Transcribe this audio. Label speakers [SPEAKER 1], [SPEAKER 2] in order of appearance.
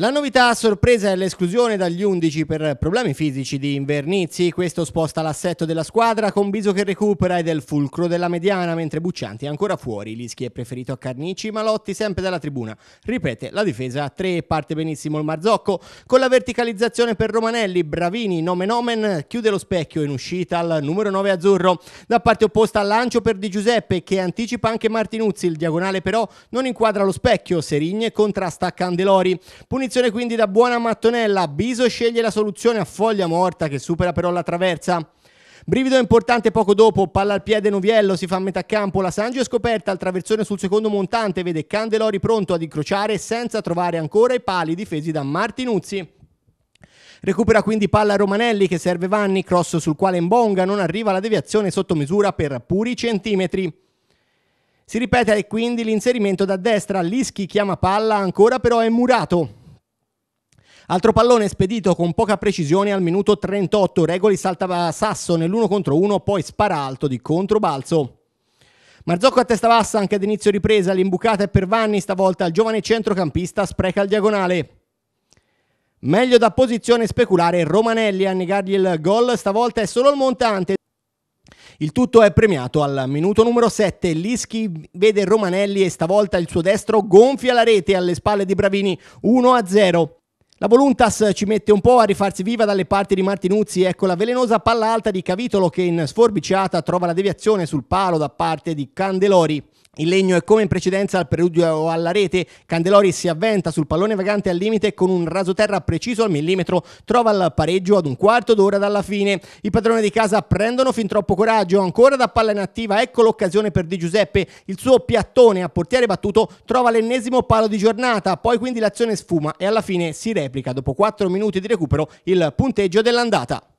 [SPEAKER 1] La novità a sorpresa è l'esclusione dagli 11 per problemi fisici di Invernizzi, questo sposta l'assetto della squadra con Biso che recupera ed è il fulcro della mediana, mentre Buccianti è ancora fuori, Lischi è preferito a Carnici, Malotti sempre dalla tribuna, ripete la difesa a 3, parte benissimo il Marzocco, con la verticalizzazione per Romanelli, Bravini, Nomen Omen, chiude lo specchio in uscita al numero 9 azzurro, da parte opposta al lancio per Di Giuseppe che anticipa anche Martinuzzi, il diagonale però non inquadra lo specchio, Serigne contrasta Candelori, Punizione Punizione quindi da buona mattonella, Biso sceglie la soluzione a foglia morta che supera però la traversa. Brivido importante poco dopo, palla al piede Noviello, si fa a metà campo, la Sangio è scoperta al traversone sul secondo montante, vede Candelori pronto ad incrociare senza trovare ancora i pali difesi da Martinuzzi. Recupera quindi palla a Romanelli che serve Vanni, cross sul quale Mbonga non arriva la deviazione sotto misura per puri centimetri. Si ripete quindi l'inserimento da destra, Lischi chiama palla, ancora però è murato. Altro pallone spedito con poca precisione al minuto 38. Regoli saltava Sasso nell'1 contro 1, poi spara alto di controbalzo. Marzocco a testa bassa anche ad inizio ripresa, l'imbucata è per Vanni, stavolta il giovane centrocampista spreca il diagonale. Meglio da posizione speculare Romanelli a negargli il gol, stavolta è solo il montante. Il tutto è premiato al minuto numero 7. Lischi vede Romanelli e stavolta il suo destro gonfia la rete alle spalle di Bravini 1-0. La Voluntas ci mette un po' a rifarsi viva dalle parti di Martinuzzi, ecco la velenosa palla alta di Cavitolo che in sforbiciata trova la deviazione sul palo da parte di Candelori. Il legno è come in precedenza al preludio o alla rete. Candelori si avventa sul pallone vagante al limite con un raso terra preciso al millimetro. Trova il pareggio ad un quarto d'ora dalla fine. I padroni di casa prendono fin troppo coraggio. Ancora da palla inattiva, ecco l'occasione per Di Giuseppe. Il suo piattone a portiere battuto trova l'ennesimo palo di giornata. Poi quindi l'azione sfuma e alla fine si replica. Dopo 4 minuti di recupero il punteggio dell'andata.